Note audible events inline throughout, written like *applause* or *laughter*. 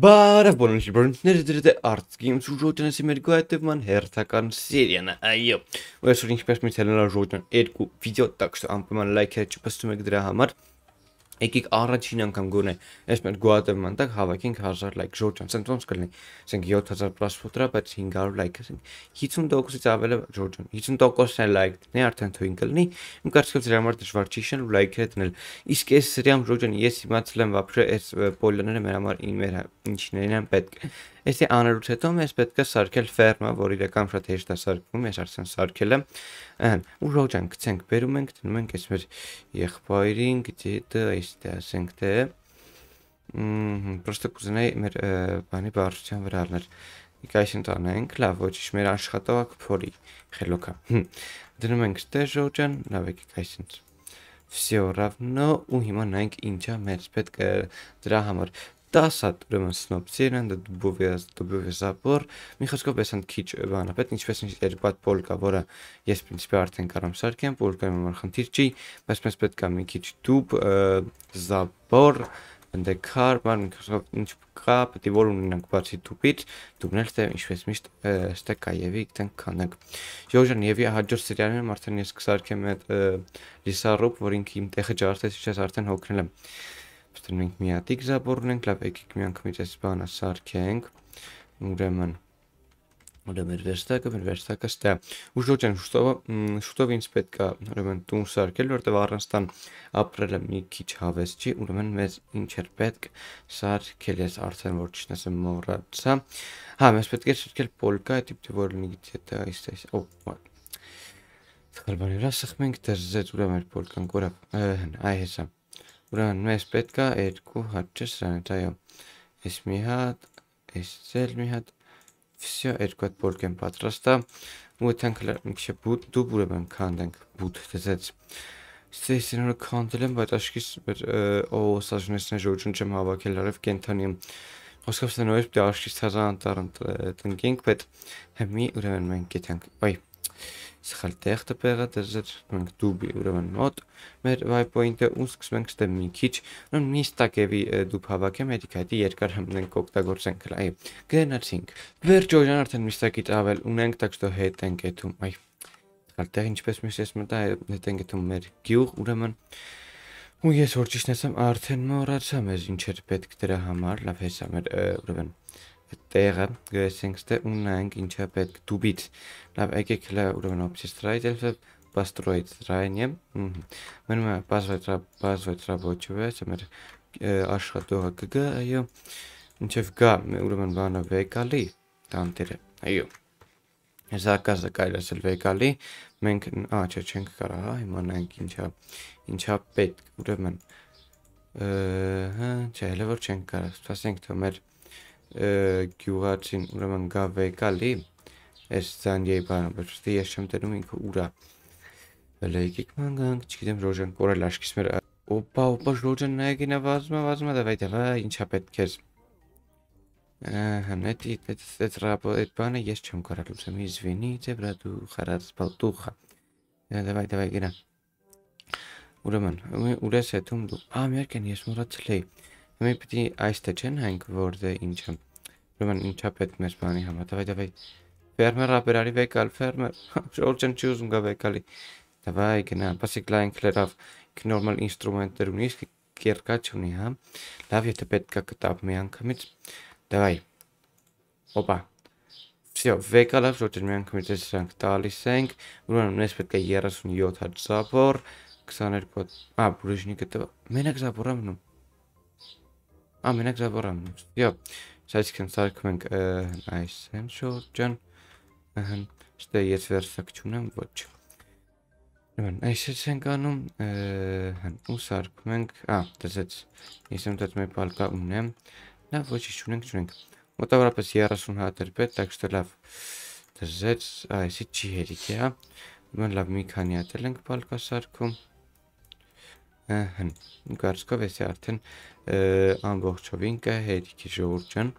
Բարև բոլորին շիբրոնները դրդե արտգիմ շուժոտնեսի մեր գայտեման հերթական սերիանը, այո։ Ու այսօր ինչպես մի թելնա ժողովրդն երկու վիդեո տակ, ամբողջ լայքերը չփստում եք դրա համար եկեք առաջին անգամ գոնե այս մեր գոհատեման տակ հավաքենք 1000 լայք ժոր ջան ցենտ ոնց կլինի ասենք 7000 պլյուս ֆոտրա բայց 500 լայք ասենք 50%-ից ավելը ժոր ջան 50%-ն է լայք դնի արդեն թույն կլինի իմ կարծիքով դրա համար դժվար չի շնել ու լայքերը դնել իսկ այս սրիամ ժոր ջան ես իմացել եմ վաբշե այս պոլները մեր համար ին մեր հա, ինչներին են պետք Եթե անելուց հետո մենք պետք է սարքել ֆերմը, որ իրական շատ հեշտ է սարքվում, ես արցան սարքել եմ։ Ահա, ուժով ջան, գցենք, բերում ենք, դնում ենք այս մեր եղբայրին, գիտե, դե, այստե ասենք թե դե, Մմ, պրոստը կուզենայի մեր բանի բարձրության վրա առնել։ Իկայս ընտանենք, լավ, ոչինչ, մեր աշխատավակ փորի, խելոքա։ Դնում ենք ստեղ ժողջան, լավ եք իկայս ընտ։ Всё равно ու հիմա նայենք ինչա մեզ պետք է դրա համար տասատ ուրեմն սնոպսիր են դբուվես դբուվես ապոր մի խոսքով ես ընդ քիչ բանա պետք ինչպես ինչ երբաթ պոլկա որը ես պրինցիպի արդեն կարամ սարքեմ պոլկայի համար խնդիր չի բայց մեզ պետք է մի քիչ դուբ զապոր ընդ քար բան խոսքով ինչ կա պետք է որ ունենանք բացի դուբից դուբն էլ թե ինչպես միշտ ստե կայևի դենք կանակ ժորժան եւի հաջորդ սերիալում արդեն ես կսարքեմ այդ լիսարոպ որ ինքը իմ տեղը ջարդեց ես արդեն հոգնել եմ Ստեն մենք մի հատ x ապօրնենք, լավ, եկեք մի անգամից այս բանը սարքենք։ Ուրեմն ուրեմն վերստակը, մեր վերստակը ստա։ Ուժո ջան, շուտով շուտով ինձ պետք է ուրեմն տուն սարքել, որտեղ առանցտան ապրելը մի քիչ հավես չի, ուրեմն մեզ ինչ էր պետք սարքել ես արդեն որ չնեսեմ մոռացա։ Հա, մեզ պետք է սարքել պոլկա, այդ տիպը որ լինի դա այս այս օ Թխալբարի ռասխ մենք դերզեց ուրեմն պոլկան գորա։ Այ հեսա։ Ուրան մեզ պետք է երկու հաճը սրանից, այո։ Այս մի հատ, այս էլ մի հատ։ Всё, երկու հատ բորգ եմ պատրաստա։ ու այդենք միշտ բուտ դու ուրեմն քանդենք բուտ դեզեց։ Ստես ինքը քանդել եմ, բայց աշկիս օ սաժնեսներ ժոջուն չեմ հավաքել, արև կենթանի եմ։ Ոսկովս նոր դաշտից հազան տարն տնկենք, բայց հիմի ուրեմն մենք գետենք։ Այո սխալ տեղ տպեղը դրսեր մենք դուբի ուրեմն նոտ մեր waypoint-ը ու սկսում ենք ստե մի քիչ ուրեմն մի ստակեվի դուբ հավաքեմ հետիք հայտի երկար հմնենք օգտագործենք այ գնացինք վերջ օժան արդեն մի ստակից ավել ունենք так что հետ ենք եթում այ դեռ ինչպես միշտ ես մտա հետ ենք եթում մեր գյուղ ուրեմն ու ես որ ճիշտ ասեմ արդեն մոռացա մեր ինչ էր պետք դրա համար լավ հեսա մեր ուրեմն այդ տեղը գրեցինք ստե ու նայենք ինչա պետք դուբից լավ եկեք հլա ուրեմն օբյեկտ ստրայդելը построить строение մնում է բազվեց բազվեց ռաբոչը այս մեր աշխատողը կգա այո ինչև գա ուրեմն բանը վեկալի տանտերը այո Զակազը կայրացել վեկալի, մենք, ա, չէ, չենք կարա, հա, հիմա նայենք ինչա, ինչա պետք, ուրեմն, հա, չէ, հելը որ չենք կարա, սպասենք թո մեր գյուղացին ուրեմն գա վեկալի այս Զանդիայի բանաբերստի ես չեմ տենում ինքը ուրա լեյկիկ մանգանք չգիտեմ ռոժան կորել աշկիս մեր օպա օպա ռոժան նայեքինա վազում է վազում է դա վայտա վայ ինչա պետք է Ահա նետի այդ ռապո այդ բանը ես չեմ կարա լուսեմ իզվինիցե բրա դու խարած բալտուխա Դավայ դավայ գնա Ուրեմն ուրես հետում դու ա մերքեն ես մոռացել էի Մի պիտի այս թե չեն հանք, որ դե ինչը։ Ուրեմն ինչա պետք մեր բանի համար։ Դավայ, դավայ։ Ֆերմեր ապերարի վեկալ, ֆերմեր։ Շորջան չի ուզում գա վեկալի։ Դավայ, գնա, բասի կլայն կլերավ նորմալ ինստրումենտներ ունի, իսկ կերկա չունի, հա։ Լավ, եթե պետքա կտապ մի անգամից։ Դավայ։ Օպա։ Всё, վեկալա շորջան մի անգամից էս սրանք տալիս ենք։ Ուրեմն մենք պետք է 37 հատ զապոր, 22 հատ։ Ա, բուրիշնիկը տվա։ Մենակ զապորա մնում։ Ա մենակ զավորան։ Եա, այսինքն սարքում ենք այս են շորջան։ Ահա, ստե ես վերսակ չունեմ, ոչ։ Նման, այս էլ ենք անում, հն, ու սարքում ենք, ա, դեսեց, ես եմ դետ մեր պալկա ունեմ, լավ, ոչ իշ ունենք, չունենք, մոտավորապես 30 հատր պետ, տակ ստե լավ, դեսեց, այսի չի հերիք է, հա, նման լավ մի քանի հատել ենք պալկա սարքում, հն կարծքով էսի արդեն ամբողջովին կհերիքի ժողովուրդ ջան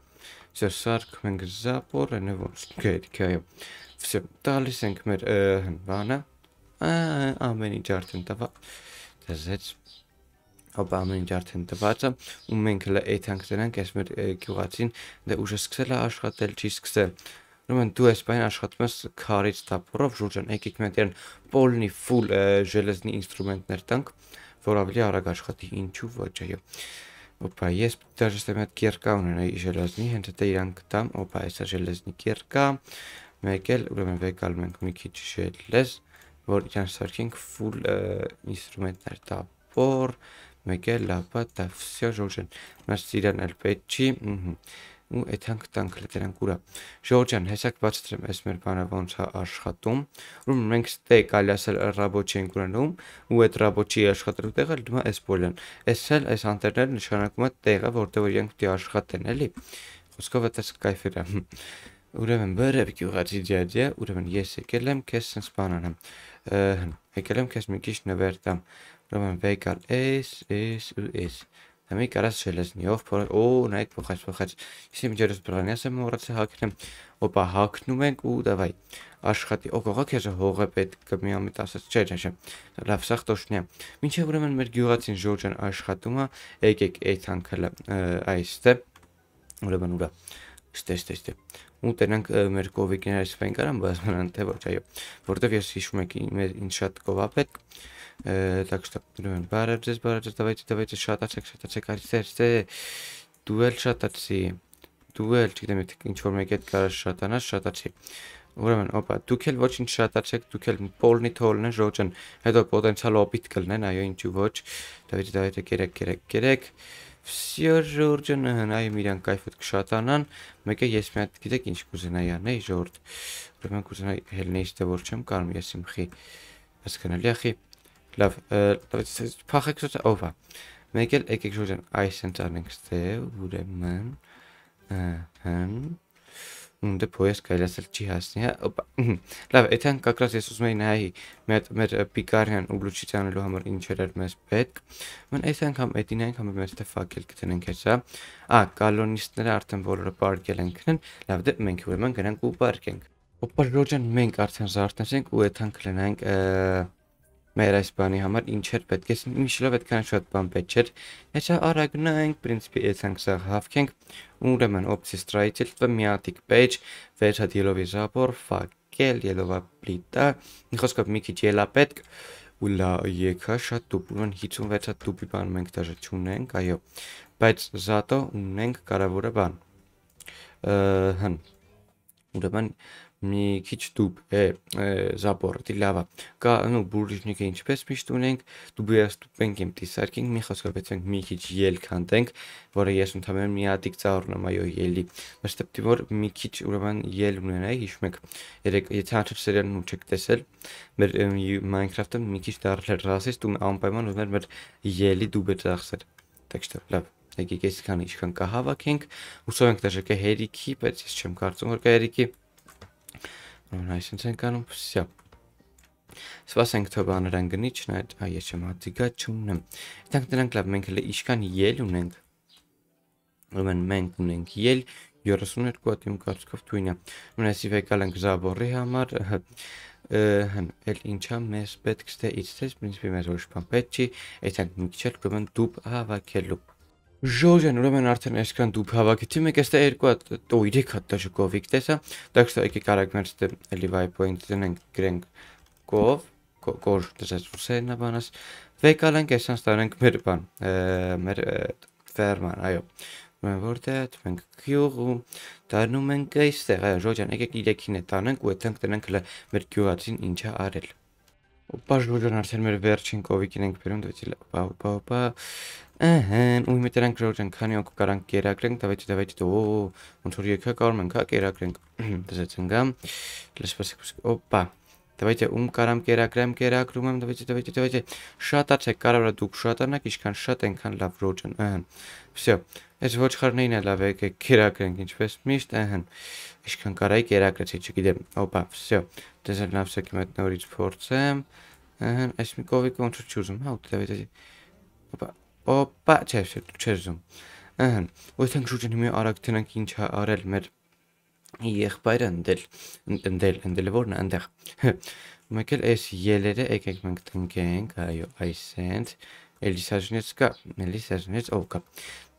Все սարք մենք զապորը նվոց գերիքի այո Все տալիս ենք մեր հն բանը ամեն ինչ արդեն տվա դզեց հոպա ամեն ինչ արդեն տված է ու մենք հլը էթանք դրանք այս մեր գյուղացին դե ուժը սկսել է աշխատել չի սկսել Նույն դու ես բան աշխատում ես քարից տապորով ժուրջան եկեք մենք դերն պոլնի ֆուլ ժելեզնի ինստրումենտներ տանք որ ավելի արագ աշխատի, ինչու ոչ, այո։ Ոպա, ես դաժե ստեմատ կերկա ունենայի ժելեզնի, հենց դա իրանք տամ, ոպա, այսա ժելեզնի կերկա, մեկ էլ, ուրեմն վեկալում ենք մի քիչ ժելեզ, որ իրան սարքենք full ինստրումենտներ տապոր, մեկ էլ լապա, դա վսյա ժողջեն, մեր սիրան էլ պետ չի, ըհը ու եթանք տանք լետերան կուրա։ Ժողովուրդ ջան, հեսակ բացատրեմ, այս մեր բանը ոնց է աշխատում։ Ուրեմն մենք ստե կալյասել ռաբոտ չենք ուրանում ու այդ ռաբոչի աշխատելու տեղը դիմա այս բոլն։ Այս էլ այս անտերները նշանակում է տեղը, որտեղ իրենք դի դե աշխատեն, էլի։ Խոսքով է դες կայֆերա։ Ուրեմն բերև գյուղացի ձյաձյա, ուրեմն ես եկել եմ քեզ սենց բանանամ։ Եկել եմ քեզ մի քիչ նվերտամ։ Ուրեմն վեկալ էս, էս ու էս։ Նամի կարաս շելեսնիով փորը օ նայեք փոխած փոխած իսի միջերս բրանյաս եմ մոռացա հակնեմ օպա հակնում ենք ու դավայ աշխատի օ գողակ էժը հողը պետք է մի ամիտ ասած չէ չէ լավ սախ տոշնի մինչև ուրեմն մեր գյուղացին ժորջան աշխատում է եկեք այդ անկլը այստե ուրեմն ուրա ստե ստե ստե ու տենանք մեր կովիկները սվեն կարան բայց մնան թե ոչ այո որտեվ ես հիշում եք ինձ շատ կովա պետք так что, блин, бараджес, бараджес, давайте, давайте, շատացեք, շատացեք, այստեղ, այստեղ, դուել շատացի, դուել, չգիտեմ, եթե ինչ-որ մեկ հետ կարա շատանաս, շատացի, ուրեմն, ոպա, դուք էլ ոչինչ շատացեք, դուք էլ պոլնի թոլնեն, ժոջն, հետո պոտենցիալ օպիտ կլնեն, այո, ինչու ոչ, դավիթ, դավիթ, գերեք, գերեք, գերեք, Всё ժորջը նհնայի միրան կայֆոտ կշատանան, մեկը ես մի հատ գիտեք ինչ կուզենայի անեի ժորդ, ուրեմն կուզենայի հելնեի ստե որ չեմ կարում ես իմ խի, հասկանալի է խի, Լավ, լավ, փախեք սա ովա։ Մեկ էլ եկեք ժողովուրդ, այս են ցանենք ստեղ, ուրեմն, ըհմ դե փոյս կարելի ասել չի հասնի, հա։ Լավ, այդքան կակրաս ես ուզում եի նայի մեր մեր պիկարյան ու բլուչից անելու համար ինչեր էր մեզ պետք։ Մեն այս անգամ էդին անգամ մեզ թե ֆակել գտնենք հեսա։ Ա, կալոնիստները արդեն բոլորը պարկել են քնեն։ Լավ, դե մենք ուրեմն գնանք ու պարկենք։ Օպա լոջան մենք արդեն զարթնեցինք ու այդքան կլինենք մեր այս բանի համար ինչ էր պետք է միշտով այդքան շատ բան պետք չէր հեշտ արագ նայենք principi էցանք սա հավքենք ուրեմն opsi straight-ից thematic page վերջად ելովի ժապոր ֆակել ելովա պլիտա խոսքով մի քիչ ելա պետք ուլա եկա շատ դուպուն 56-ը դուպի բան մենք դաժե չունենք այո բայց զատո ունենք կարևորը բան հն ուրեմն մի քիչ դուբ է զապորտի լավա կա նո բուրիժնիկը ինչպես միշտ ունենք դուբիաս դուբենք եմ տեսարկենք մի խոսքով եցենք մի քիչ ելք հանդենք որը ես ընդհանրապես մի հատիկ ծառն եմ այո ելի մստը պետք է որ մի քիչ ուրեմն ել ունենայի հիշում եք երեք եթե հաճախ սերիալն ու չեք տեսել մեր Minecraft-ը մի քիչ դարձել ռասիստ ու անպայման ուզում էր մեր ելի դուբը ծախսել տեքստը լավ եկեք այսքան ինչքան կհավաքենք հուսով ենք դժեքը հերիքի բայց ես չեմ կարծում որ կա հերիքի Ուրեմն այսինչ ենք անում, սյա։ Սպասենք թող բաներան գնիչն այդ, այ ես չեմ հատիկա չունեմ։ Իդանք դրանք լավ, մենք հենց իշքան ել ունենք։ Ուրեմն մենք ունենք ել 32 հատ իմ կարծիքով թույնա։ Ուրեմն այսի վեկալ ենք զաբորի համար, հն, էլ ինչա մեզ պետք ստե իցտես, պրինցիպի մեզ ոչ բան պետք չի, այդանք մի քիչ էլ գնում դուբ հավաքելու։ Ժորժան, ուրեմն արդեն այսքան դու հավաքեցի, մեկ էստե երկու հատ, օ 3 հատ դա ժկովիկ տեսա։ հա։ Так что եկեք արագ մեր ստե էլի վայպոինտ դնենք, գրենք կով, կոր դրսած ռուսերնա բանաս։ Վեկալենք էսան ստանանք մեր բան, մեր ֆերման, այո։ Ուրեմն որտեղ մենք գյուղում դառնում ենք այստեղ, այո, Ժորժան, եկեք 3-ին է տանենք ու այդտեղ տնենք հենց մեր գյուղացին ինչա արել։ Ոպա ժողջան արդեն մեր վերջին կովիկին ենք բերում, դավիթի լապա, ոպա, ոպա, ըհն, ու հիմա տրանք ժողջան, քանի օգ կարանք կերակրենք, դավիթի, դավիթի, դո, ոնց որ եկա կարում ենք, հա, կերակրենք, դզեցեն գամ, լսպասեք, ոպա, դավիթի, ում կարամ կերակրեմ, կերակրում եմ, դավիթի, դավիթի, դավիթի, շատացեք, կարավրա դուք շատանակ, իշքան շատ ենքան լավ ժողջան, ըհն, վսյո, այս ոչխարներին է լավ եկեք, կերակրենք, ինչպես միշտ, ըհն, Ինչքան կարայի կերակրեցի, չգիտեմ։ Օպա, վсё։ Դեզել լավ սեքի մետ նորից փորձեմ։ Ահա, այս մի կովիկ ոնց չի ուզում, հա, ուտել էի։ Օպա, օպա, չէ, չէ, չէ ուզում։ Ահա, ուրեմն շուտ ունի արագ տնանք ինչ արել մեր եղբայրը ընդել, ընդել, ընդել որն այնտեղ։ Մեկ էլ այս ելերը եկեք մենք տնկենք, այո, այսենց։ Էլիսաժնից կա, էլիսաժնից ով կա։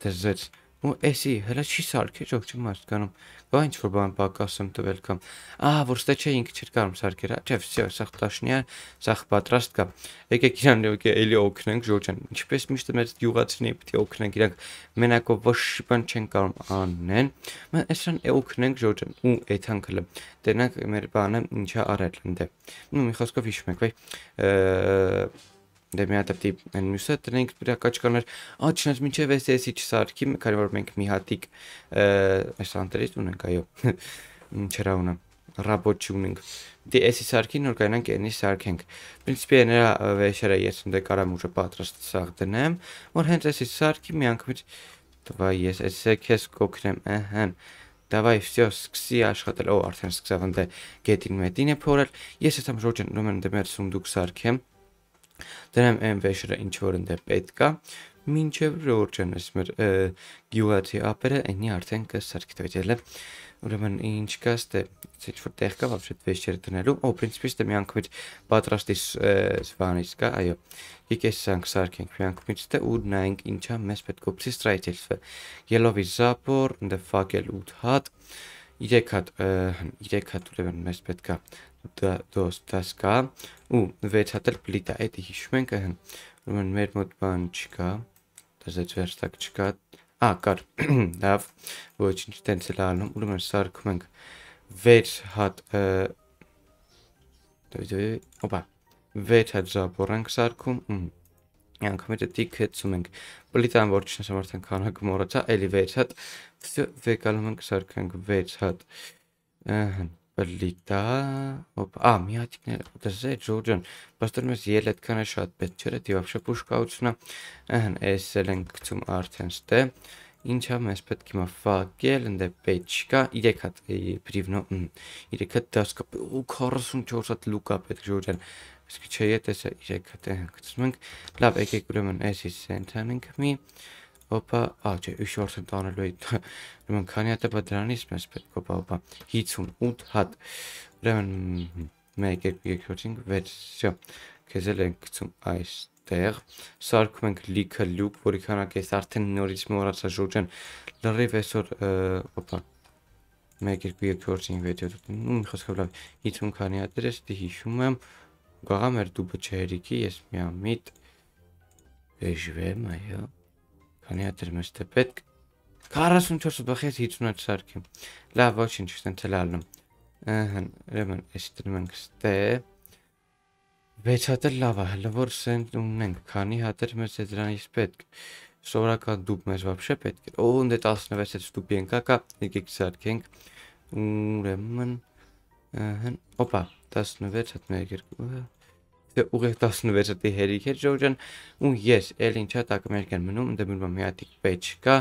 Դեզել ու էսի հələ չի սարքել ոչ չի մարդկանում։ Գա ինչ որ բան պակաս եմ տվել կամ։ Ահա որ ստե չէ ինքը չէր կարում սարքել, հա, չէ, վсё, սա տաշնիա, սա պատրաստ կա։ Եկեք իրան լոկ էլի օգնենք Ժորջան։ Ինչպես միշտ մեր յուղացին է պետք է օգնենք իրանք։ Մենակով ոչ բան չեն կարում անեն։ Մենք այսրան օգնենք Ժորջան ու էթանքը լը։ Տենակ մեր բանը ինչա արել ընդ։ Նու մի խոսքով հիշում եք, վայ։ Ա դե մի հատ պետք է այն մյուսը դնենք դրա կաչկաներ ա չնայած մինչև էս էսի չսարքի քանի որ մենք մի հատիկ այս անտրից ունենք այո *laughs* չրա ունեմ ռաբոտ չունենք դե էսի սարքի նոր կանանք էնի սարքենք principi նրա վեշերը ես ընդ կարամ ուժը պատրաստ սաղ դնեմ որ հենց էսի սարքի մի անգամից տվա ես էս քես կոկրեմ ըհան Давай, всё, սկսի աշխատել։ Օ, արդեն սկսավ ընդ գետին մետին է փորել։ Ես հեսամ շոճ ընդ մերսում դե դուք սարքեմ։ Դրանեմ այն վեշերը ինչ որ ընդե պետքա, մինչև ռորջան ես մեր գյուղացի ապերը այնի արդեն կսարքտվել է։ Ուրեմն ինչ կաս դե ինչ որ տեղ կա բավարար վեշերը դնելու, օ պրինցիպից դե մի անգամից պատրաստի սվանից կա, այո։ Եկես սանք սարքենք մի անգամից դե ու նայենք ինչա մեզ պետք է բցի ստրայթելսը։ Yellow-ի zapor, the fuck էլ 8 հատ։ 3 հատ 3 հատ ուրեմն մեզ պետքա դոստաս կա ու 6 հատ էլ պլիտա, այդ հիշում ենք հն։ Ուրեմն մեր մոտ բան չկա, դրսից վերստակ չկա։ Ա, կար։ *clears throat* Լավ, ոչինչ տենց էլ անում, ուրեմն սարքում ենք 6 հատ դե, դե, օպա 6 հատ ժապոր ենք սարքում անգամ էլ դի քեցում ենք պլիտան որ չնշեմ արդեն քանակը մոռացա էլի 6 հատ վсё վեկալում ենք սարքենք 6 հատ ըհը բլիտա, ոպ, ա, մի հատիկներ, դզե, ջորջան, բաստր մեզ ել այդքան է շատ պետ չեր, դե դի վապշե պուշկավությունը, ահն, ես էլ ենք գծում արդեն ստե, ինչա մեզ պետք իմա վակել, ընդե պետ չկա, իրեք հատ բրիվնո, իրեք հատ դասկա, ու 44 հատ լուկա պետք ջորջան, իսկ չէ ետ ես իրեք հատ է գծում ենք, լավ, եկեք ուրեմն ես իսենց անենք մի, օպա, ա, չէ, 7-րդ եմ տանելու այդ *laughs* նման քանի հատ է բա դրանից մեզ պետք օպա, օպա, 58 հատ։ Ուրեմն 1 2 3 4 5 քեզել ենք գցում այստեղ սարքում ենք լիքը լուկ որի քանակ էս արդեն նորից մոռացա շուրջան լրիվ այսօր օպա 1 2 3 4 5 6 ու մի խոսքով լավ 50 քանի հատեր էս դի հիշում եմ գաղա մեր դուբը չերիկի ես միամիտ Էժվեմ, այո։ Քանի է դրմես թե պետք 44 բխից 56 սարքեմ։ Լավ, ոչինչ, չեն թե լալնում։ Ահա, ուրեմն, այս դնում ենք ստե։ Վեց հատ էլ լավ է, հələ որ սենտ ունենք, քանի հատ էլ մեզ է դրանից պետք։ Սովորական դուբ մեզ вообще պետք է։ Օ, ընդ է 16-ից դուբ ենք, կա, եկեք սարքենք։ Ուրեմն, ահա, օպա, 16 հատ մեր երկու թե ուղիղ 16-ը դի հերիք է Ջորջան ու ես էլ ինչա տակ ամերիկան մնում դեմուրմա մի հատիկ պեչկա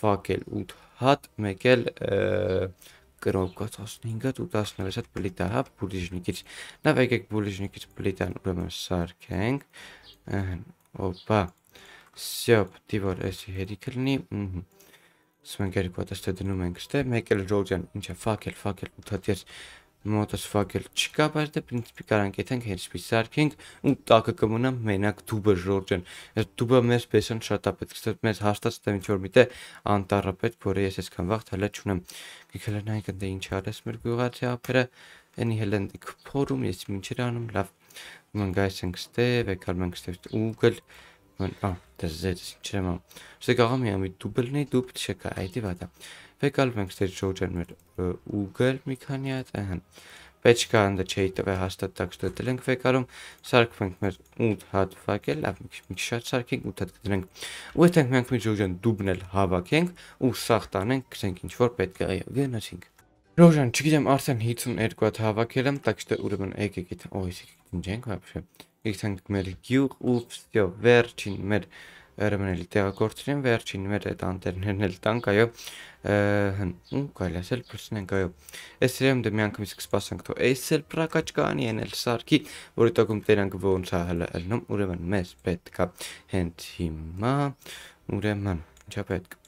ֆակել 8 հատ մեկ էլ կրոկա 15-ը ու 16-ը պլիտա հա բուլիժնիկից նա եկեք բուլիժնիկից պլիտան ուրեմն սարքենք օպա սյոպ դիվոր էսի հերիք լինի ըհը Սմենք երկու հատ ստե դնում ենք ստե մեկ էլ Ջորջան ինչա ֆակել ֆակել 8 հատ ես մոտս ֆակել չկա, բայց դե պրինցիպի կարանք եթենք հերսպես սարքենք ու տակը կմնա մենակ դուբը ժորջեն։ Այս դուբը մեզ պեսան շատ է պետք, ասես մեզ հաստատ ստեմ ինչ որ միտե անտառը պետք, որը ես այսքան վաղ հələ չունեմ։ Գիքելը նայեք դե ինչ արես մեր գյուղացի ապերը, այնի հելենդիկ փորում ես ինչեր անում, լավ։ Մենք գայս ենք ստեվ, եկար մենք ստեվ ուգել Ահա, դա դե զեց, չեմ։ Ստեղ գաղամի ամի դուբլնի դուբ չկա, այդի վատա։ Եկալ մենք ձեր շոուջերներ ուգել մի քանի հատ, ահա։ Պետք է անդա չէի տվել հաստատ տակ ստել ենք վեկարում, սարքվենք մեր 8 հատ վակել, լավ մի քիչ շատ սարքենք 8 հատ կդրենք։ Ու հետենք մենք մի ժողջան դուբնել հավաքենք ու սախ տանենք, գցենք ինչ որ պետք է, գնացինք։ Ռոժան, չգիտեմ, արդեն 52 հատ հավաքել եմ, так что ուրեմն եկեք այդ օյսիկ դնջենք, вообще։ Եկեք հա, մեր գյուղ ու всё, վերջին մեր ռմնելի տեղակորցրին վերջին մեր այդ անտերներն էլ տանք այո ու կարելի ասել պրսնենք այո այս իրեմ դե մի անգամ իսկ սպասանք թո այս էլ պրակաճկանի են էլ սարքի որի տակում տերանք ոնց է հլը ելնում ուրեմն մեզ պետքա հենց հիմա ուրեմն ինչա պետք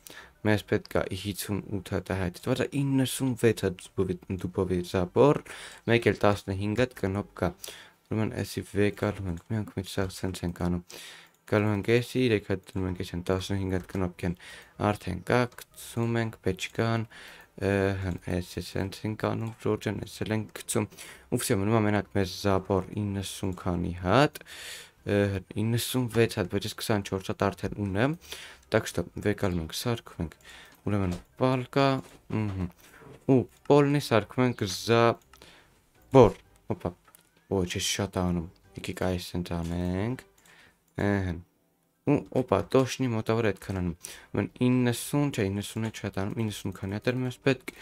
մեզ պետք է 58 հատ հայտված 96 հատ դուբովի զապոր մեկ էլ 15 հատ կնոպ կա ուրեմն էսի վեկալում ենք մի անգամից սա սենց ենք անում գալու ենք էսի, 3 հատ դնում ենք էսեն 15 հատ կնոպկեն արդեն կա, գցում ենք բեչկան, այս էսենց ենք անում շորջեն, էսել ենք գցում, ուվսե մնում ամենակ մեզ զապոր 90 քանի հատ, 96 հատ, բայց ես 24 հատ արդեն ունեմ, так что վեկալում ենք, սարքում ենք, ուրեմն պալկա, ու պոլնի սարքում ենք զապոր, ոպա, ոչ ես շատ անում, եկիք այս ենք անենք, Էհեն։ Ու օպա, տոշնի մոտավոր այդքանանում։ Մեն 90, չէ, 96 չհատանում, 90 քանի հատ էր մեզ պետք։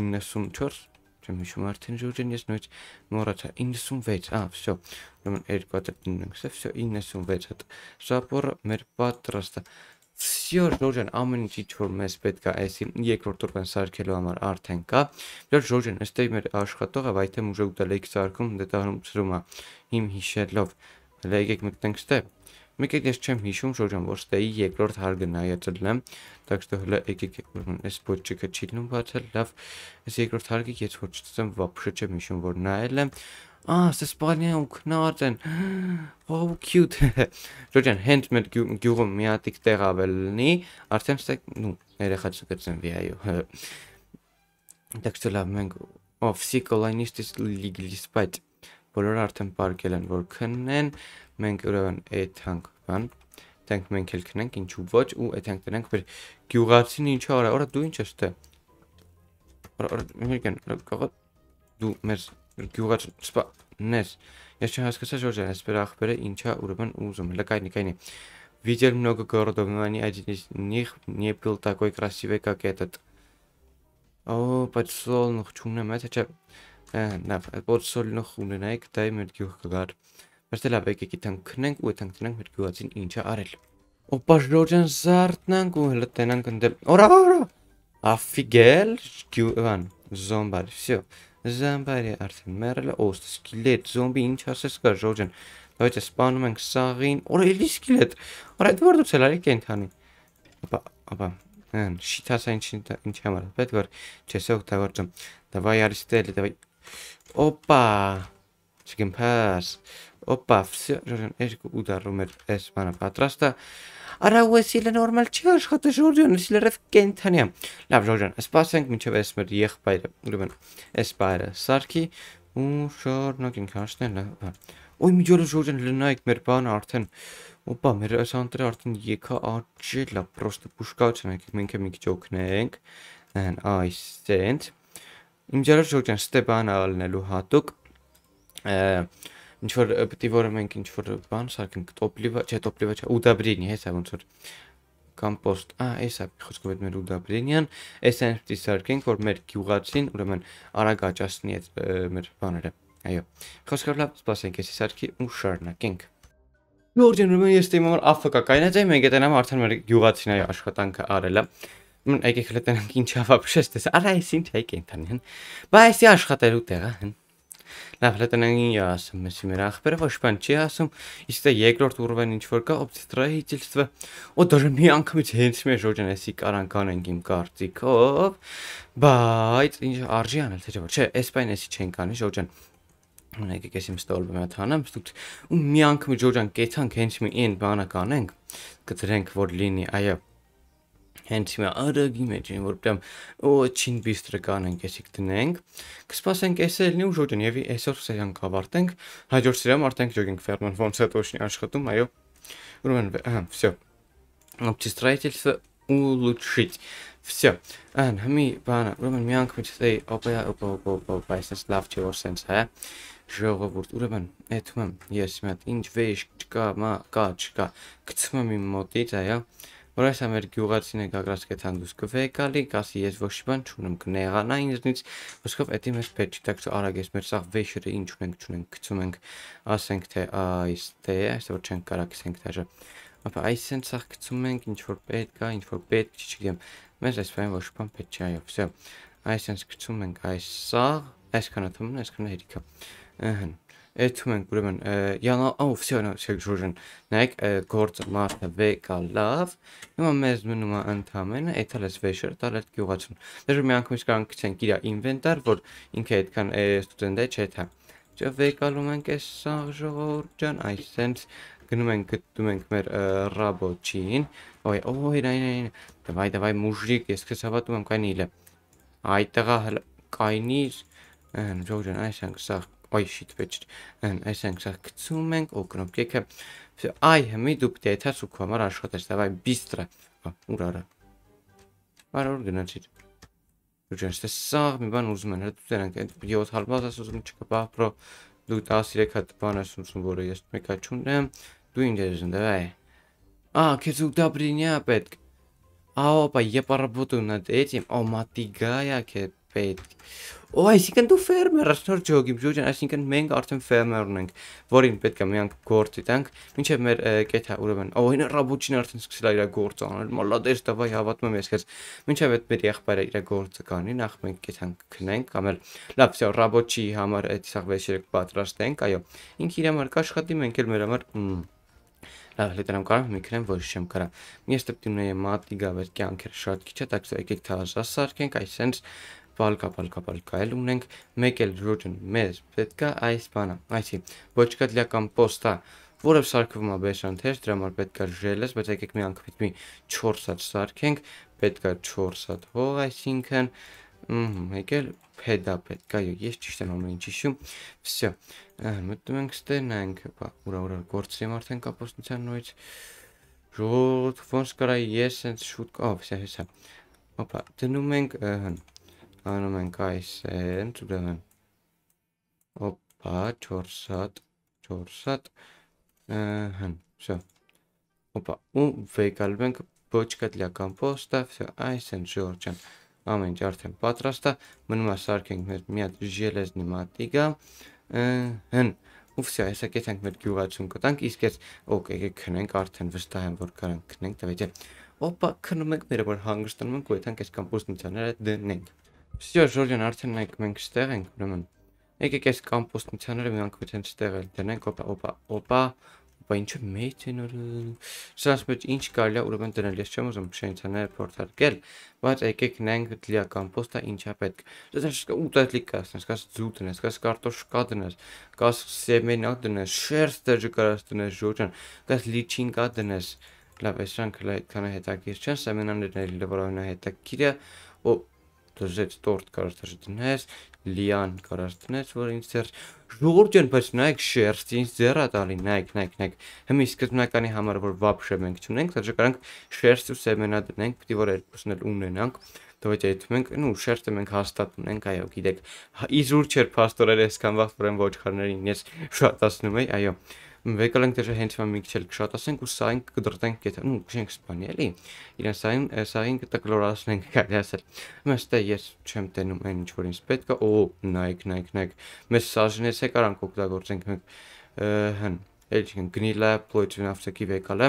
94 չեմ հիշում արդեն ժողովրդին ես նույնից մոռացա 96 ա վсё ուրեմն երկու հատ դնենք սա վсё 96 հատ շապորը մեր պատրաստը վсё ժողովրդին ամեն ինչի որ մեզ պետք է այսին երկրորդ տուրեն սարքելու համար արդեն կա դեռ ժողովրդին ըստեյ մեր աշխատողը վայթե ուժը ուտել եք սարքում դետանում ծրում է իմ հիշելով հələ եկեք մտնենք ստե Մեկ այդ ես չեմ հիշում, շոժան, որ ստեի երկրորդ հարգը նայեցել եմ, так что հլա եկեք ուրեմն այս ոչիկը չիլնում բացել, լավ, այս երկրորդ հարգը ես ոչ չեմ вообще չեմ հիշում, որ նայել եմ։ Ա, սա սպանիա ու քնած են։ Wow, հա, cute։ Շոժան, հենց մեր գյուղում մի հատիկ տեղ ավելնի, արդեն ստե, նու, երեխաց կծնվի, այո։ Так հա։ что լավ, մենք ով սիկոլայնիստից լիգլիսպայտ բոլորը արդեն պարկել են, որ քննեն, մենք ուրեմն այդ հանք բան տենք մենք էլ քնենք ինչու ոչ ու այդ հանք տնենք վեր գյուղացին ինչա արա օրա դու ինչ ես թե օրա մեկեն կողը դու մեր գյուղաց սպա նես ես չհասկացա ժորժ այս բեր ախբերը ինչա ուրեմն ուզում լկայնի կայնի Видел много городов, но ни один из них не был такой красивый, как этот. Օ, բայց սոլնուխ չունեմ, այդա չէ։ Նա, բայց սոլնուխ ունենայք, դա իմ գյուղ կգար։ Բայց լավ, եկեք իթան քնենք ու իթան դրանք մեր գյուղացին ինչա արել։ Ոպա ժորջան զարտնանք ու հլը տենանք ընդել։ Օրա, օրա։ Աֆիգել, գյուղան, զոմբար, всё։ Զոմբարի արդեն մեռել է, օս սկիլետ, զոմբի ինչ ասես կա ժորջան։ Բայց սպանում ենք սաղին։ Օրա, էլի սկիլետ։ Օրա, այդ որդուց էլ արի կենթանի։ Ապա, ապա, Эн, շիտասա ինչ ինչ համար։ Պետք որ չես օգտագործում։ Давай արիստել, давай։ Опа։ Չգնաս։ Օպա, վсё, ժորյան, երկու ու դարում էր այս բանը պատրաստը։ Արա ու էս իլը նորմալ չի աշխատը ժորյան, էս իլը ռև կենթանիա։ Լավ, ժորյան, սպասենք մինչև այս մեր եղբայրը, ուրեմն, այս բայրը սարքի ու շարունակենք հաշնելը։ Ոյ միջոլը ժորյան լնայք մեր բանը արդեն Օպա, մեր այս անտրը արդեն եկա աճելա, պրոստը պուշկաություն եք, մենք է մի քիչ օգնենք։ Նահան, այս տենտ։ Իմ ջարը շորջան Ստեփան ալնելու հատուկ։ Ա ինչ որ պիտի որը մենք ինչ որ բան սարքենք տոպլիվա, չէ, տոպլիվա չէ, ուդաբրինի, հեսա ոնց որ կոմպոստ, ա, էսա խոսքով այդ մեր ուդաբրինյան, էս այն պիտի սարքենք, որ մեր գյուղացին, ուրեմն արագ աճացնի այդ մեր բաները։ Այո։ Խոսքով լավ, սպասենք, էսի սարքի ու շարունակենք։ Գորջեն ուրեմն ես դեմ համար աֆկա կայնած եմ, մենք ետնամ արդեն մեր գյուղացին այ աշխատանքը արելա։ Մն եկեք հենց տենանք ինչ հավապշես դես։ Արա այս ինչ այ կենթանին։ Բայց այս աշխատելու տեղը հն։ Լավ, հələ տնային ի ասում, մեսի մեր ախբերը ոչ բան չի ասում, իսկ դա երկրորդ ուրվեն ինչ որ կա, օբստրանտիստը։ Ու դեռ մի անգամից հենց մեր շոժան էսի կարանքան ենք իմ կարծիքով, բայց ինչ արժի անել, թե չէ, չէ, էսպայն էսի չենք անի շոժան եկեք ես իմ ստոլբը մատ հանեմ, ստուք ու մի անգամ Ջորջան կեցանք հենց մի այն բանը կանենք, կծրենք որ լինի, այո հենց հիմա արագի մեջ են որ պրям ոչին բիստրը կանենք էսիկ դնենք կսպասենք էսը լինի ու ժոջն եւ այսօր սերիան կավարտենք հաջորդ սերիան արդեն ժոգենք ֆերման ֆոնսետոշնի աշխատում այո ուրեմն ահա всё обчистраительство улучшить Все. Ան հմի բանը, ուրեմն մի անգամ չէ, օպա օպա օպա բայսես լավ չէ որ sense հա։ Ժողովուրդ, ուրեմն, այդում եմ ես մի հատ ինչ վեճ չկա, մա կա, չկա։ Գցում եմ իմ մոտից, այո որ այս ամեր գյուղացին է գագրասկետ հանդուսկով է գալի, կասի ես ոչ բան չունեմ կնեղանա ինձնից, ոսկով էդի մեզ պետ չիտակցու արագ ես մեր սաղ վեշերը ինչ ունենք չունենք, կծում ենք, ասենք թե այս թե է, այս որ չենք կարա կսենք դաժը, ապա այս են սաղ կծում ենք, ինչ-որ պետք է, ինչ-որ պետք չի չգեմ, մեզ այս պայն ոչ բան պետ չի այով, սյո, այս են սկծում ենք այս սաղ, այս կանաթումն, այս կանա հերիքը, ըհն, Էթում ենք, ուրեմն, յանա, օ, всё, նա չեք ժուրժն։ Նայեք, գործը մարդը վեկա լավ։ Հիմա մեզ մնում է ընդհանրը, էթալ էս վեշեր, տալ այդ գյուղացուն։ Դեռ մի անգամ չկան գցենք իր ինվենտար, որ ինքը այդքան ստուդենտ է, չէ՞ թա։ Չէ, վեկալում ենք էս սաղ ժողովուրդան, այսպես գնում ենք գտնում ենք մեր ռաբոչին։ Ոյ, օ, այն այն, դավայ, դավայ, մուժիկ, ես քեզ հավատում եմ կանիլը։ Այ տղա հլ կայնից, ժողովուրդան, այս ենք սաղ Oishitwitch um, Esensak Tsumenk okunup geçip aihemi dupdata sukomar arkadaşlar ve bistra urara. Var organizir. Ücretsiz sağ mı ben uzmanlar tutan yot halbaza sözüm çıkıp pro dut asire kat bana sunsun buraya yastmek açunum duyun derizinde ve а, кецу добриня опять. А опа, я поработаю над этим. О, матигая, ке պետք։ Օ, այսինքն դու ֆերմեր ես նոր ջոգիմ ջոջան, այսինքն մենք արդեն ֆերմերն ենք, որին պետք է մենք գործի տանք, ինչեւ մեր կեթա ուրեմն։ Օ, այն ռաբուչին արդեն սկսել է իր գործը անել, մալադես, տավայ հավատում եմ ես քեզ։ Ինչեւ այդ մեր եղբայրը իր գործը կանի, նախ մենք կեթանք քնենք, կամ էլ լավ, վсё, ռաբոչի համար այդ սաղ վեճերեք պատրաստենք, այո։ Ինքը իր համար կաշխատի, մենք էլ մեր համար լավ լետրամ կարող մի քրեմ որ շեմ կրա։ Ես դեպի ունեի մատի գավեր կյանքեր շատ քիչ է, так что եկեք թարաշ սարքենք, այսինքն պալկա պալկա պալկա էլ ունենք մեկ էլ ռոջն մեզ պետքա այս բանը այսի ոչկատլյա կամ պոստա որը սարքվում է բեշանթեր դրա համար պետքա ժելես բայց եկեք մի անգամ մի 4 հատ սարքենք պետքա 4 հատ հող այսինքն եկել փեդա պետք այո ես ճիշտ եմ ամեն ինչ հիշում վсё մտնում ենք ստե նայենք բա ուրա ուրա գործեմ արդեն կապոստության նույնից ժողովուրդ ոնց կարա ես այնց շուտ ա վсё հեսա հոպա դնում ենք հն անում ենք այսեն, ծուբլավեն, ոպա, չորսատ, չորսատ, հն, վսո, ոպա, ու վեկալում ենք բոչկատլիական պոստը, վսո, այսեն ժորջան, ամեն ճարդեն պատրաստա, մնում ասարկենք մեր միատ ժելեզնի մատիկա, հն, ու վսո, այսա կետ ենք մեր գյուղացում կտանք, իսկ ես, ոկ, եկեք կնենք, արդեն վստահ եմ, որ կարանք կնենք, տվետ է, ոպա, կնում ենք մերը, որ հանգրստանում ենք, ու հետանք այս կամպոստնությանը դնենք։ Всё, Ժորժան, արդեն նայեք, մենք ստեղ ենք, ուրեմն։ Եկեք այս կամպոստնությանները մի անգամ այդպես ստեղ էլ դնենք, օպա, օպա, օպա, Բա ինչու մեծ են օրը։ Սրանց մեջ ինչ կարելի է ուրեմն դնել, ես չեմ ուզում շենցաները փորձարկել, բայց եկեք նայենք դլիա կամպոստա ինչա պետք։ Դες ուտելիք կաս, կաս ձուտն ես, կաս կարտոշկա դնես, կաս սեմենա դնես, շերս դեժկարաս դնես, ժոջան, կաս լիչին կա դնես։ Լավ, այսրանք հենց այդքան հետաքրքիր չեն, սեմենան դնել լավորավնա հետաքրքիր է, ու դժեց տորտ կարար դժտնես, լիան կարար դտնես, որ ինձ ձեր ժողովուրդ ջան, բայց նայեք շերտի ինձ ձերա տալի, նայեք, նայեք, նայեք։ Հիմա սկզբնականի համար որ վաբշե մենք չունենք, դա չկարանք շերտը սեմենա դնենք, պիտի որ երկուսն էլ ունենանք դոյտ այդ մենք նու շերտը մենք հաստատ ունենք այո գիտեք իզուր չէր փաստորեն այսքան վաղ որեն ոչխարներին ես շատ ասնում եի այո վեկալենք դեռ հենց հիմա մի քիչ էլ կշատացենք ու սային կդրտենք կետը, ու քիչ սպանի էլի։ Իրեն սային սային կտկլորացնենք *laughs* կարելի ասել։ Մեստե ես չեմ տենում այն ինչ որ ինձ պետք է, օ, նայեք, նայեք, նայեք։ Մեզ սաժնեցե կարանք օգտագործենք մենք հն։ Էլ չեն գնիլա, պլոյթուն ավտեկի վեկալը։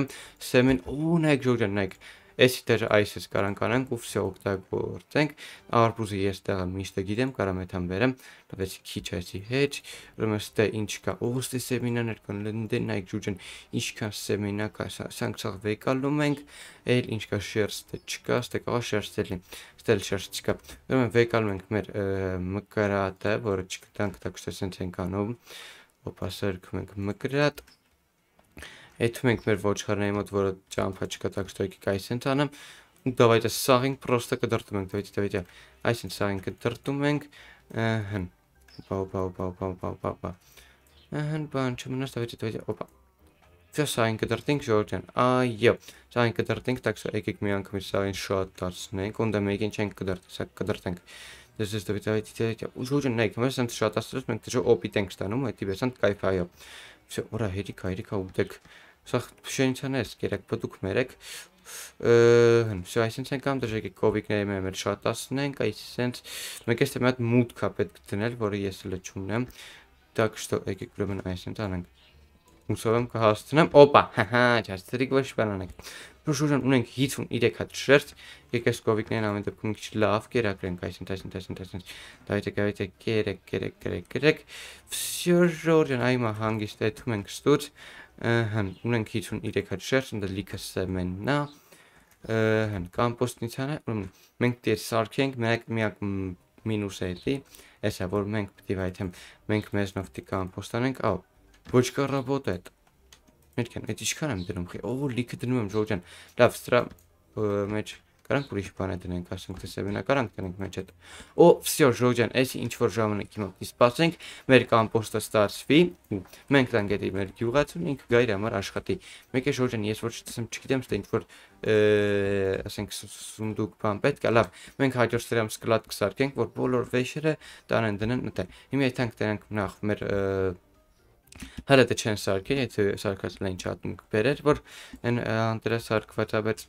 Սեմեն, օ, նայեք, ժողջան, նայեք։ Էսի դեր այս էս կարան կանանք ու վсё օգտագործենք։ Արբուզը ես տեղը միշտ գիտեմ, կարամ եթան վերեմ, տվեցի քիչ այսի հետ։ Ուրեմն ստե ինչ կա, օգոստի սեմինաներ կան, լնդեն նայք դե ջուջեն, ինչքան սեմինա կա, սանք ցախ վեկալում ենք, էլ ինչ կա շերստը չկա, ստե կա շերստելի, ստել շերստ չկա։ Ուրեմն վեկալում ենք մեր մկրատը, որը չգիտանք դա քսեսենց ենք անում։ Ոպա սերքում ենք մկրատ Էթում ենք մեր ոչխարների մոտ, որը ճամփա չկա, так что եկեք այսեն տանեմ։ Давайте սաղինք, просто կդրտում ենք, давайте, давайте։ Այսեն սաղինք կդրտում ենք։ Հն։ Բա, բա, բա, բա, բա, բա, բա։ Հն, բան չմնաց, давайте, давайте, օպա։ Չէ, սաղին կդրտենք, ժողովուրդ։ Այո, սաղին կդրտենք, так что եկեք մի անգամ սաղին շատ դարձնենք, ոնդա մեկին չենք կդրտ, սա կդրտենք։ This is the video, давайте, давайте։ Ուժ ուժ նայեք, մենք շատ աստրոս, մենք դժո օպիտ ենք ստանում, այդ դիպեսանտ կայֆայա։ Все, ուրա հերիքա, հերիքա ու դեք սա շենցան էս, գերեք պտուկ մերեք։ Все, այսինց ենք ամ դժեք կովիկների մեր մեր շատացնենք, այսինց մեկ էս թե մի հատ մուտքա պետք դնել, որը ես լճումն եմ։ Так что, եկեք ուրեմն այսինց անենք։ Ուսով եմ կհասցնեմ, օպա, հա, չաստրիկ ոչ բան անենք։ Շուշուժան ունենք 53 հատ շերտ, եկեք այս կովիկներն ամեն դեպքում մի քիչ լավ կերակրենք, այսինքն այսինքն այսինքն այսինքն դավիթը գավիթը կերեք, կերեք, կերեք, կերեք։ Շուշուժան այմա հանգիստ դեթում ենք ստուց, հմ ունենք 53 հատ շերտ, ընդ լիքը սեմեննա, հն կամպոստնիցանը, ուրեմն մենք դեր սարքենք, մեկ միակ մինուսը էլի, էսա որ մենք պետք է այդեմ մենք մեզնով դի կամպոստանենք, ա ոչ կա ռոբոտ է Մերքան, այդ ինչքան եմ դնում խի։ Ով որ լիքը դնում եմ ժողովուրդ ջան։ Լավ, սրա մեջ կարանք ուրիշ բան է դնենք, ասենք թե սեվենա կարանք դնենք մեջ այդ։ Օ, վсё, ժողովուրդ ջան, այս ինչ որ ժամանակ հիմա պիտի սպասենք, մեր կամպոստը ստացվի, մենք տանք այդ մեր գյուղացուն, ինքը գա իր համար աշխատի։ Մեկ է ժողովուրդ ջան, ես որ չտեսեմ, չգիտեմ, թե ինչ որ ասենք սունդուկ բան պետք է, լավ, մենք հաջորդ սրամ սկլատ կսարքենք, որ բոլոր վեշերը տանեն դնեն մտեն։ Հիմա այդտեղ դրանք նախ մեր հələ դե չեն սարքել, եթե սարքածել էին չաթում կբերեր, որ այն անտրա սարքվածաբաց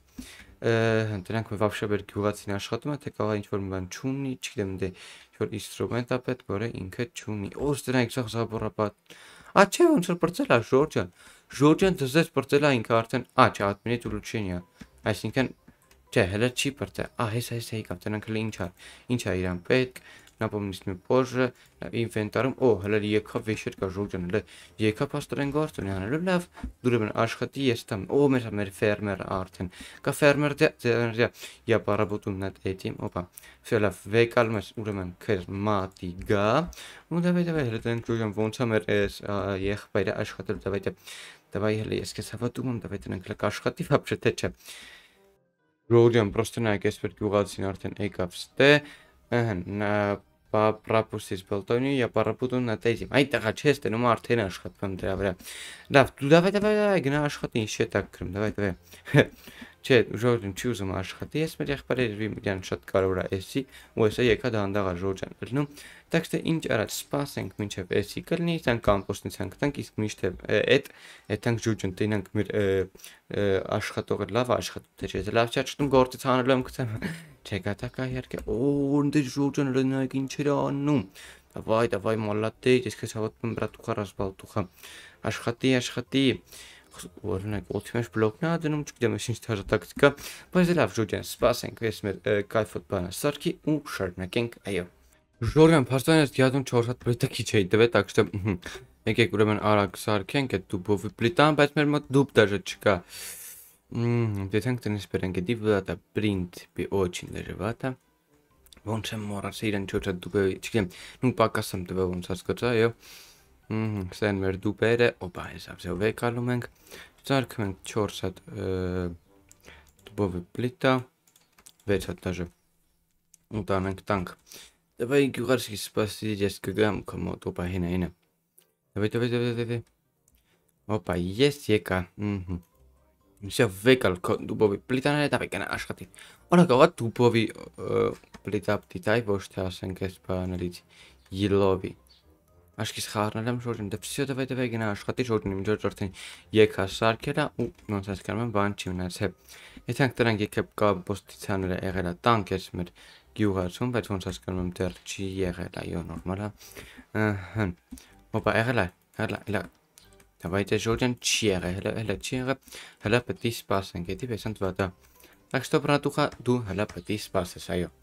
դրանք վաբշե բեր գյուղացին աշխատում է, թե կարող է ինչ-որ բան չունի, չգիտեմ դե ինչ-որ ինստրումենտ է պետք, որը ինքը չունի։ Ոս դրանք ցախ զաբորապատ։ Ա չէ ոնց որ բրծել է Ժորջան։ Ժորջան դզեց բրծել է ինքը արդեն, ա չէ, ադմինից ու լուչենիա։ Այսինքն չէ, հələ չի բրծել։ Ա հես հես էի կապ, դրանք հələ ինչ է, ինչ է իրան պետք напомнить мне позже ինվենտարում օ հələ եկավ վեշեր կա ժողջան հələ եկավ աստորեն գործունի անելու լավ դուրեմն աշխատի ես տամ օ մեր մեր ֆերմեր արդեն կա ֆերմեր դե я поработаю над этим опа все լավ վեկալում ես ուրեմն քեր մատի գա ու դավայ դավայ հələ դեն ժողջան ոնց է մեր էս եղբայրը աշխատել դավայ դե, դավայ հələ ես քեզ հավատում եմ դավայ դեն հələ կաշխատի вообще թե չէ Ռոդյան պրոստը նայեք այսպես գյուղացին արդեն եկավ ստե ըհն պարապուսից բալտոնի եւ պարապուտուն նատեզիմ այդտեղա չես տնում արդեն աշխատում դրա վրա լավ դու դավայ դավայ գնա աշխատի ինչ չէ տակ գրում դավայ դավայ Չէ, ժողովուրդն չի ուզում աշխատի, ես մեր եղբայրը իրան շատ կարևոր է էսի, ու էսա եկա դանդաղ ժողովուրդն լնում։ Так что ինչ արած, սպասենք մինչև էսի կլինի, ցան կամպոստնցան կտանք, իսկ մինչև այդ այդտեղ ժողովուրդն տենանք մեր աշխատողը լավ աշխատում, թե չէ, լավ չի աշխատում գործից հանելու եմ գցեմ։ *laughs* Չէ, գտակա իհարկե, օ, ընդ ժողովուրդն լնայք ինչ էր անում։ Давай, давай, молодец, ես քեզ հավատում եմ, բրատ ուխար, ասբալ ուխա։ Աշխատի, աշխատի օրինակ օթի մեջ բլոկն է դնում, չգիտեմ ինչ հարթակից կա, բայց լավ, ժոջան, սպասենք, ես մեր կայֆոտ բանը սարքի ու շարունակենք, այո։ Ժորգան Փարսյանից դիատուն 4 հատ բլիտը քիչ էի տվել, так что եկեք ուրեմն արագ սարքենք այդ դուբովի բլիտան, բայց մեր մոտ դուբ դաժը չկա։ Մմ, դեթենք տնից բերենք դի վլատա print be очень деревата։ Ոնց եմ մոռացել իրեն 4 հատ դուբը, չգիտեմ, նույն պակասեմ տվել ոնց հասկացա, այո։ Սեն մեր դուբերը, օպա, հեսավ զեով եկալում ենք, ծարքում ենք 4 հատ դուբովի պլիտա, 6 հատ տաժը, ու տանենք տանք, դավայ գյուղարսկի սպասի ես կգամ կմոտ, օպա, հինը, հինը, դավայ, դավայ, դավայ, դավայ, օպա, ես եկա, ուսյավ վեկալ դուբովի պլիտաները տավի կնա աշխատի, որա կողա դուբովի պլիտա պտիտայ, ոչ թե ասենք ես պարանելից յիլովի, Աշկիս խառնել եմ շորին, դե վсё, դավայ դավայ գնա աշխատի շորին, իմ ճորտին եկա սարքերա ու ոնց հասկանում եմ բան չի մնացել։ Եթե անք դրանք եկեք կա ոստիցաները եղելա տանկ էս մեր գյուղացում, բայց ոնց հասկանում եմ դեռ չի եղել, այո, նորմալ է։ Ահա։ Ոպա եղել է, հələ, հələ։ Դավայ դե շորին չի եղել, հələ, հələ չի եղել։ Հələ պետք է սպասենք, եթե վեսանդ վատա։ Так что, братуха, ду, հələ պետք է սպասես, այո։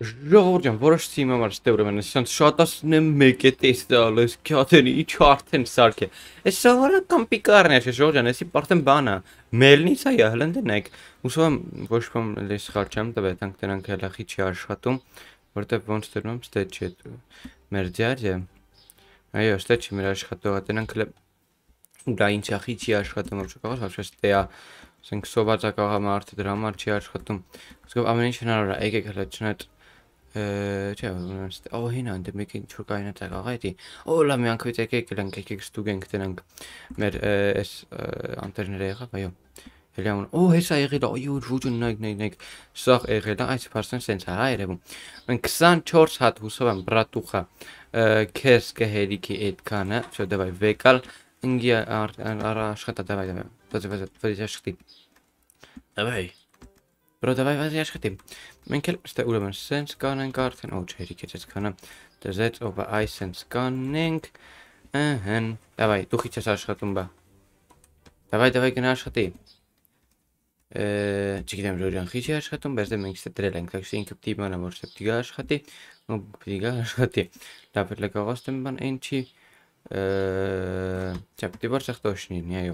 Ժողովուրդ ջան, որոշեցի իմ համար ստե ուրեմն, այսինքն շատացնեմ մեկ է տեստալ, այս քաթենի ի՞նչ արդեն սարք է։ Այս սովորական պիկարն է, ժողովուրդ ջան, այսի արդեն բանա, մելնիցա է հլնդնեք։ Ուսում ոչ ոմ լես խալ չեմ տվել, տանք դրանք հելախի չի աշխատում, որտեվ ոնց դնում ստե չի մեր ձյաձը։ Այո, ստե չի մեր աշխատողը, դրանք հլը դա ինչ ախի չի աշխատում, ոչ կարող հաշվես տեա ասենք սովածակաղը մարդը դրա համար չի աշխատում։ Իսկ ամեն ինչ հնարավոր է, եկեք հələ չնայած չէ, օ հինա ընդ մեկ ինչ որ կային այդ աղա էդի։ Օ լա մի անգամ եկեք գլենք, եկեք ստուգենք դրանք մեր այս անտերները եղավ, այո։ Հելա ուն օ հեսա եղել, այո, ռուջուն նայք նայք նայք։ Սա եղել է, այս փաստն սենց հա երևում։ Մենք 24 հատ հուսով եմ բրատուխա։ Քես կհերիքի այդքանը, չէ, դավայ վեկալ ընգի արա աշխատա դավայ դավայ։ Դավայ դավայ։ Դավայ։ Bro, wij was juist getint. Mijn kelp is de Uleman Sense Gunning oh, die kit is kunnen. De zet op bij Sense Gunning. En daarbij, doe iets als Shatumba. Daarbij, daarbij, kunnen als Shatim. چی کدام رو رنگ خیلی آش خاتم بعد من کشته تر لنگ تاکسی این کبتی من امروز سپتیگا آش خاتی نو بپتیگا آش خاتی لابد لگا قاستم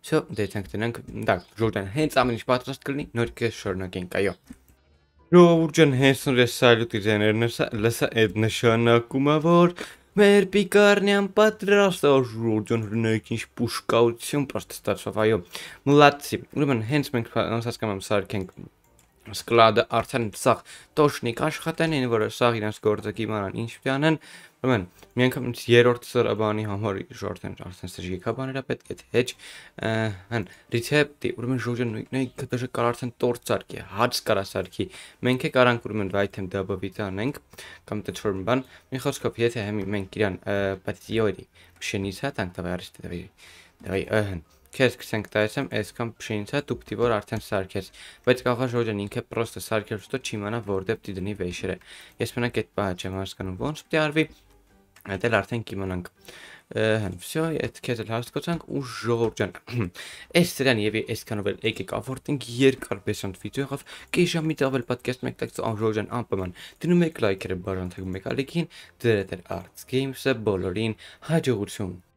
Всё, դեթենք տնենք։ Դա Ժորդան հենց ամեն ինչ պատրաստ կլինի, նոր կես շարունակենք, այո։ Ժորդան հենց նոր սալյուտ իրեներն լսա այդ նշանակումը որ մեր պիկարնյան պատրաստ է Ժորդան հրնեք ինչ պուշկաություն պարտ ստացավ, այո։ Մլացի։ Ուրեմն հենց մենք ասած կամ սարքենք սկլադը արդեն սաղ տոշնիկ աշխատեն են, որ սաղ իրանց գործը կիմանան ինչ պյանեն, Ուրեմն, մի անգամ երրորդ սրա բանի համար շորթեն արդեն սրժի կաբաները պետք է թե դե, հն ռեցեպտի, ուրեմն ժողը նույնն է, դաժե կար արդեն տորցարկի, հաց կարասարկի։ Մենք է կարանք ուրեմն item դաբավիտ անենք կամ թե չոր բան, մի խոսքով եթե հիմի մենք իրան պատիոյի փշենից հա տանք տավարի տավարի։ Դավայ ըհն քեզ կսենք տայեմ էս կամ փշինցա հա, դու պիտի որ արդեն սարքես բայց կարող է ժողովն ինքը պրոստը սարքել շուտ չի իմանա որտեղ դի դնի վեշերը ես մենակ այդ բանը չեմ հասկանում ոնց պիտի արվի Այդ էլ արդեն կիմանանք։ Հեն, всё, այդ քեզ էլ հաստատացանք ու ժողովուրդ ջան։ *clears throat* Այս սրան եւ այսքանով էլ եկեք ավարտենք երկար բեսանտ վիդեո եղավ։ Կեշամից ավել podcast մեկ տակ ժողովուրդ ջան անպայման։ Դնում եք լայքերը բաժանեք մեկ ալիքին, դրեք դեր Arts Games-ը բոլորին հաջողություն։